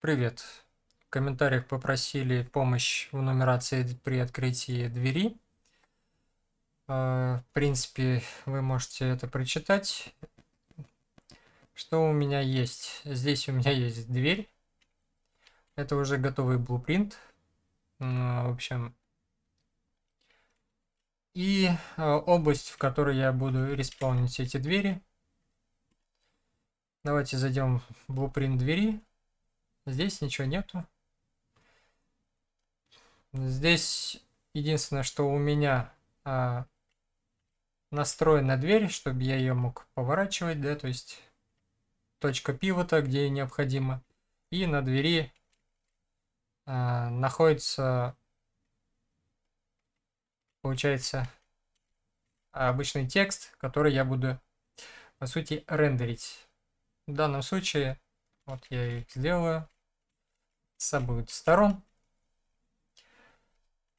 Привет. В комментариях попросили помощь в нумерации при открытии двери. А, в принципе, вы можете это прочитать. Что у меня есть? Здесь у меня есть дверь. Это уже готовый блупринт. Ну, в общем, и а, область, в которой я буду респаунить эти двери. Давайте зайдем в блупринт двери. Здесь ничего нету. Здесь единственное, что у меня а, настроена дверь, чтобы я ее мог поворачивать, да, то есть точка пивота, где необходимо. И на двери а, находится, получается, обычный текст, который я буду, по сути, рендерить. В данном случае, вот я их сделаю с обоих сторон,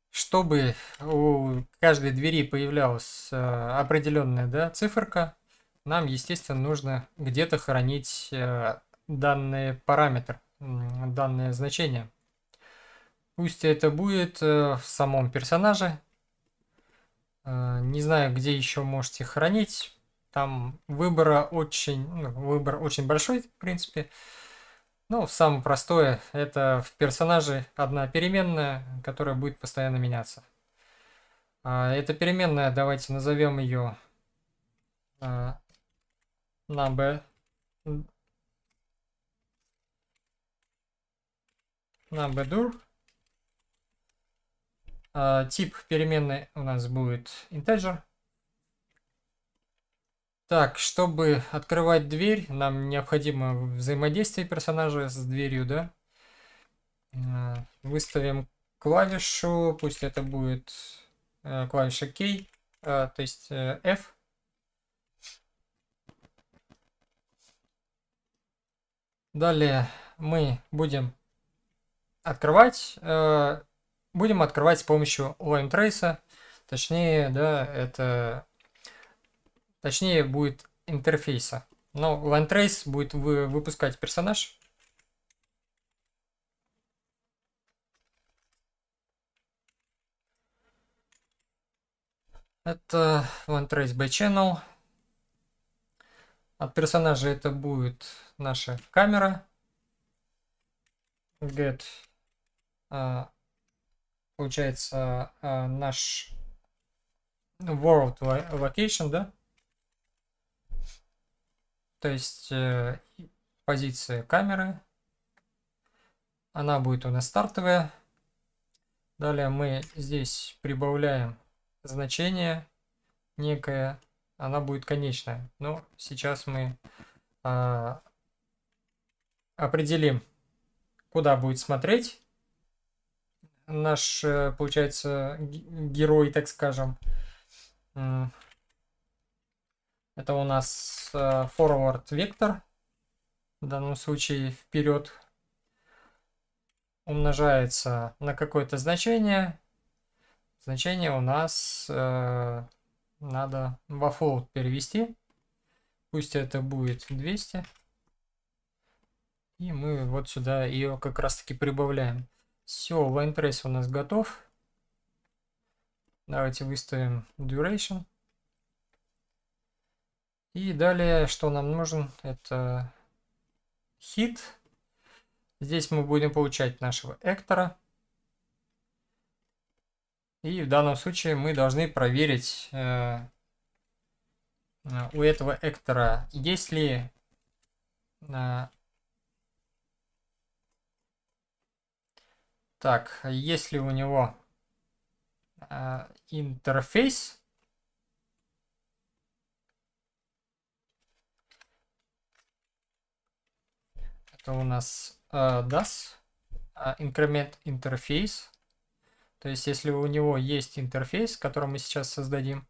чтобы у каждой двери появлялась э, определенная да, циферка, нам, естественно, нужно где-то хранить э, данный параметр, данное значение. Пусть это будет э, в самом персонаже. Не знаю, где еще можете хранить. Там выбора очень, ну, выбор очень большой, в принципе. Ну, самое простое, это в персонаже одна переменная, которая будет постоянно меняться. А, эта переменная, давайте назовем ее number, number dur. Тип переменной у нас будет integer. Так, чтобы открывать дверь, нам необходимо взаимодействие персонажа с дверью, да? Э, выставим клавишу, пусть это будет э, клавиша K, э, то есть F. Далее мы будем открывать, будем открывать с помощью line трейса, точнее, да, это Точнее, будет интерфейса. Но LandTrace будет вы, выпускать персонаж. Это LandTrace by Channel. От персонажа это будет наша камера. Get. А, получается а, наш world location, да? То есть э, позиция камеры. Она будет у нас стартовая. Далее мы здесь прибавляем значение некое. Она будет конечная. Но сейчас мы э, определим, куда будет смотреть наш, э, получается, герой, так скажем. Это у нас э, forward вектор. В данном случае вперед умножается на какое-то значение. Значение у нас э, надо во float перевести. Пусть это будет 200. И мы вот сюда ее как раз таки прибавляем. Все, line у нас готов. Давайте выставим duration. И далее, что нам нужен, это хит. Здесь мы будем получать нашего Эктора. И в данном случае мы должны проверить э, у этого Эктора, есть ли э, так, есть ли у него э, интерфейс что у нас uh, DAS, uh, Increment Interface. То есть, если у него есть интерфейс, который мы сейчас создадим,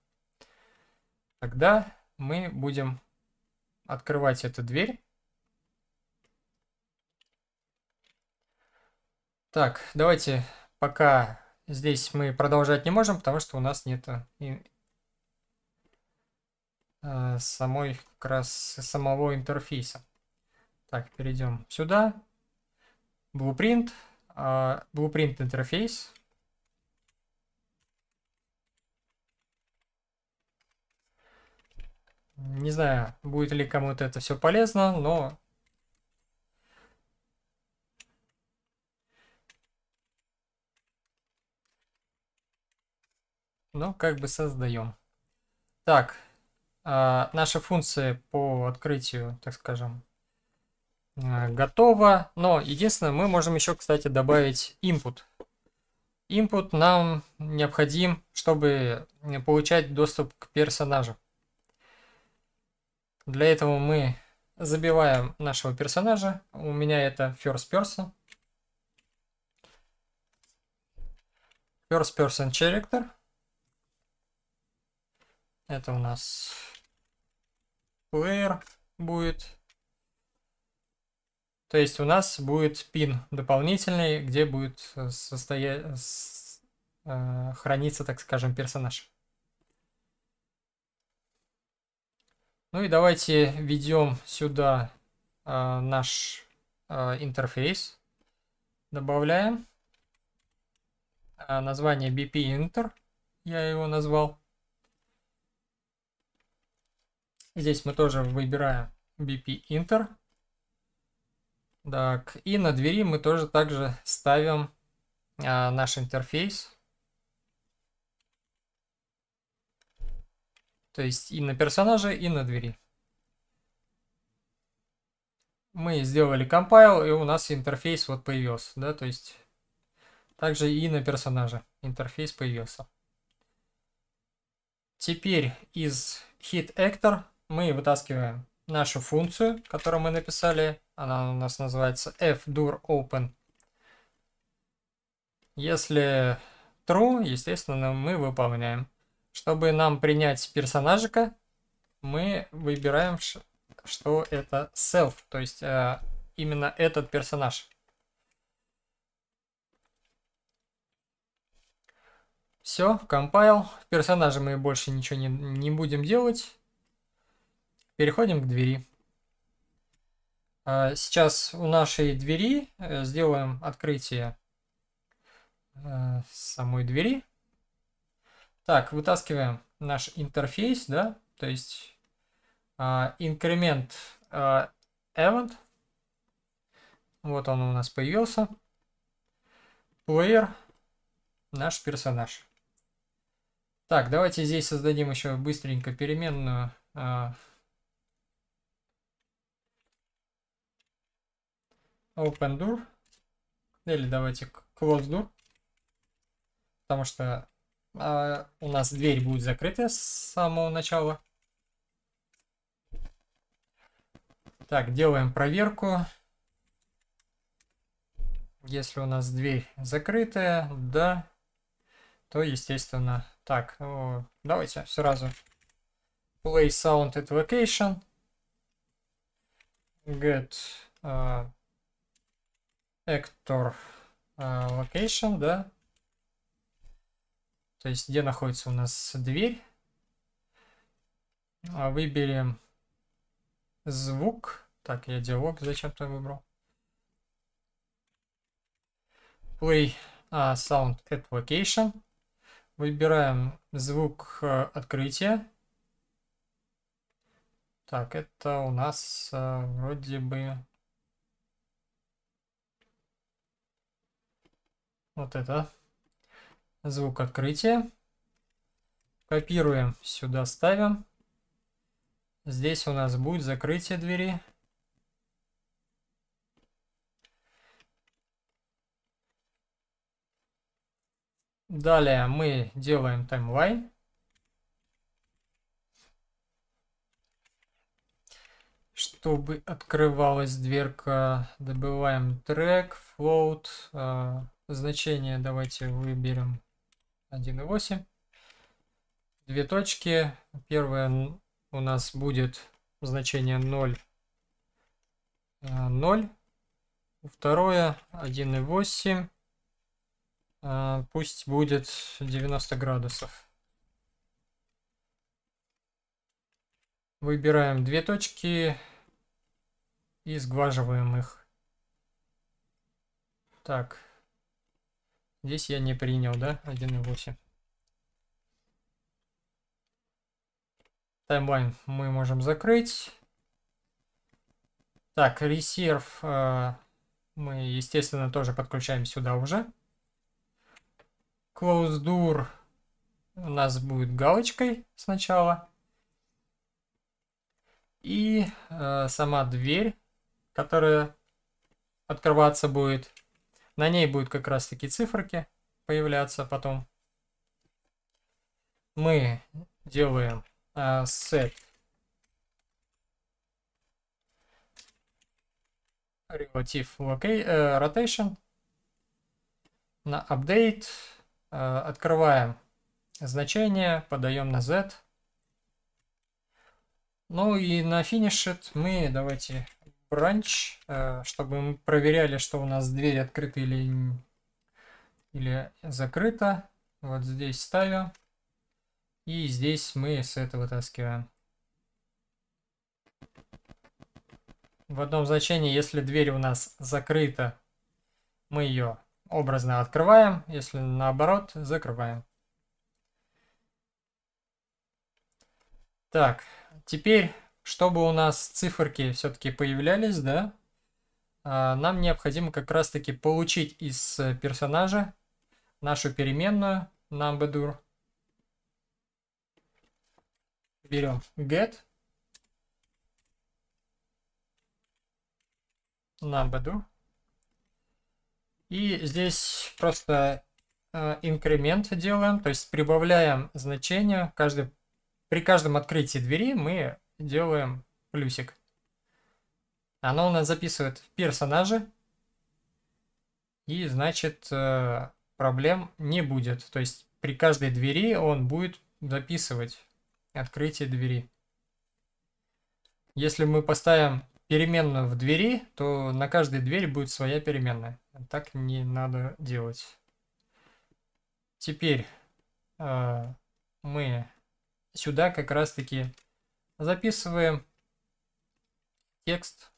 тогда мы будем открывать эту дверь. Так, давайте пока здесь мы продолжать не можем, потому что у нас нет э, самой как раз самого интерфейса. Так, перейдем сюда. Blueprint. Э, blueprint интерфейс. Не знаю, будет ли кому-то это все полезно, но... Но как бы создаем. Так, э, а, наши функции по открытию, так скажем, Э, готово. Но единственное, мы можем еще, кстати, добавить input. Input нам необходим, чтобы э, получать доступ к персонажу. Для этого мы забиваем нашего персонажа. У меня это first person. First person character. Это у нас player будет. То есть у нас будет пин дополнительный, где будет э, состоя... с... э, храниться, так скажем, персонаж. Ну и давайте введем сюда э, наш э, интерфейс. Добавляем э, название bp-inter, я его назвал. Здесь мы тоже выбираем bp-inter. Так, и на двери мы тоже также ставим а, наш интерфейс. То есть и на персонаже, и на двери. Мы сделали compile, и у нас интерфейс вот появился, да, то есть также и на персонаже интерфейс появился. Теперь из hit actor мы вытаскиваем нашу функцию, которую мы написали она у нас называется fdur open. Если true, естественно, мы выполняем. Чтобы нам принять персонажика, мы выбираем, что это self, то есть э, именно этот персонаж. Все, компайл. Персонажа мы больше ничего не, не будем делать. Переходим к двери. А, сейчас у нашей двери э, сделаем открытие э, самой двери. Так, вытаскиваем наш интерфейс, да, то есть а, инкремент а, event. Вот он у нас появился. Плеер, наш персонаж. Так, давайте здесь создадим еще быстренько переменную open door или давайте close door потому что э, у нас дверь будет закрыта с самого начала так делаем проверку если у нас дверь закрытая да то естественно так ну, давайте сразу play sound at vacation get uh, Actor э, Location, да. То есть, где находится у нас дверь. А выберем звук. Так, я диалог зачем-то выбрал. Play uh, Sound at Location. Выбираем звук uh, открытия. Так, это у нас uh, вроде бы Вот это звук открытия. Копируем, сюда ставим. Здесь у нас будет закрытие двери. Далее мы делаем таймлайн. Чтобы открывалась дверка, добываем трек, float, Значение давайте выберем 1,8. Две точки. Первое у нас будет значение 0, 0. Э, Второе 1,8. Э, пусть будет 90 градусов. Выбираем две точки и сглаживаем их. Так, Здесь я не принял, да? 1.8. Таймлайн мы можем закрыть. Так, ресерв э, мы, естественно, тоже подключаем сюда уже. Close door у нас будет галочкой сначала. И э, сама дверь, которая открываться будет. На ней будут как раз таки циферки появляться потом. Мы делаем а, set relative э, rotation на update э, открываем значение, подаем на z. Ну и на finished мы давайте бранч, э, чтобы мы проверяли, что у нас дверь открыта или, или закрыта. Вот здесь ставим. И здесь мы с этого вытаскиваем. В одном значении, если дверь у нас закрыта, мы ее образно открываем, если наоборот, закрываем. Так, теперь чтобы у нас циферки все-таки появлялись, да, а, нам необходимо как раз-таки получить из э, персонажа нашу переменную numberDoor. Берем get numberDoor. И здесь просто э, инкремент делаем, то есть прибавляем значение. Каждый, при каждом открытии двери мы делаем плюсик. Оно у нас записывает в персонажи. И значит э, проблем не будет. То есть при каждой двери он будет записывать открытие двери. Если мы поставим переменную в двери, то на каждой двери будет своя переменная. Так не надо делать. Теперь э, мы сюда как раз таки Записываем текст,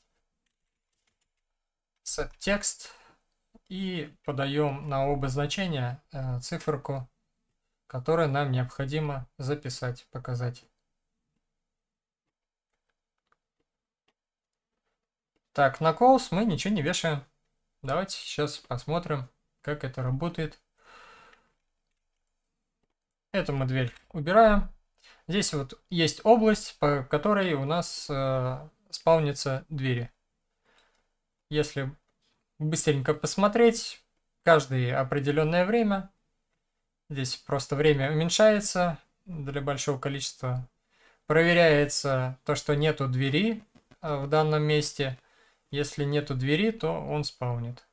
текст и подаем на оба значения э, циферку, которую нам необходимо записать, показать. Так, на колс мы ничего не вешаем. Давайте сейчас посмотрим, как это работает. Эту мы дверь убираем. Здесь вот есть область, по которой у нас э, спавнятся двери. Если быстренько посмотреть, каждое определенное время, здесь просто время уменьшается для большого количества, проверяется то, что нету двери э, в данном месте. Если нету двери, то он спавнит.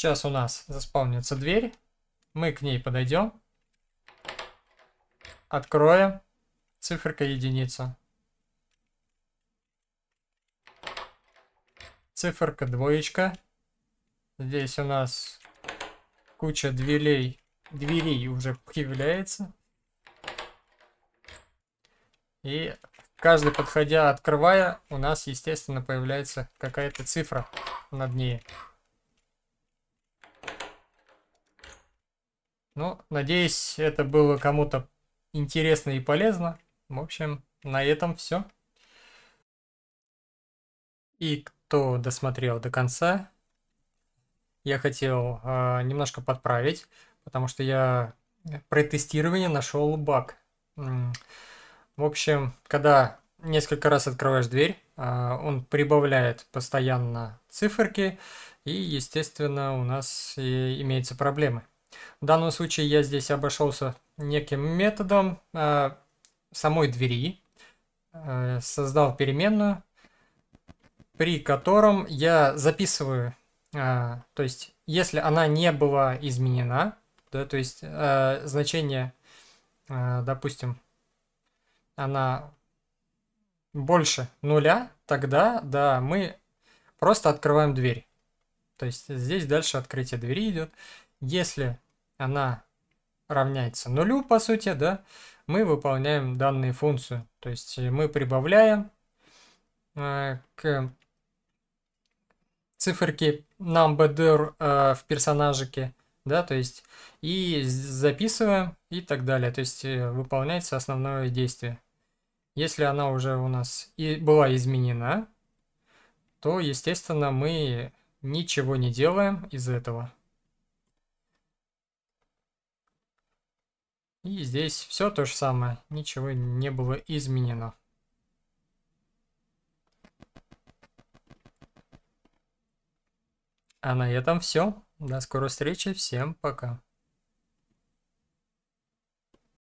Сейчас у нас заспавнится дверь. Мы к ней подойдем. Откроем. Циферка единица. Циферка двоечка. Здесь у нас куча дверей, дверей уже появляется. И каждый подходя, открывая, у нас, естественно, появляется какая-то цифра над ней. Ну, надеюсь, это было кому-то интересно и полезно. В общем, на этом все. И кто досмотрел до конца, я хотел э, немножко подправить, потому что я при тестировании нашел баг. В общем, когда несколько раз открываешь дверь, а, он прибавляет постоянно циферки, и, естественно, у нас э, имеются проблемы. В данном случае я здесь обошелся неким методом э, самой двери, э, создал переменную, при котором я записываю, э, то есть если она не была изменена, да, то есть э, значение, э, допустим, она больше нуля, тогда, да, мы просто открываем дверь. То есть здесь дальше открытие двери идет. Если она равняется нулю, по сути, да, мы выполняем данную функцию. То есть э, мы прибавляем э, к циферке number э, в персонажике, да, то есть и записываем и так далее. То есть э, выполняется основное действие. Если она уже у нас и была изменена, то, естественно, мы ничего не делаем из этого. И здесь все то же самое, ничего не было изменено. А на этом все. До скорой встречи. Всем пока.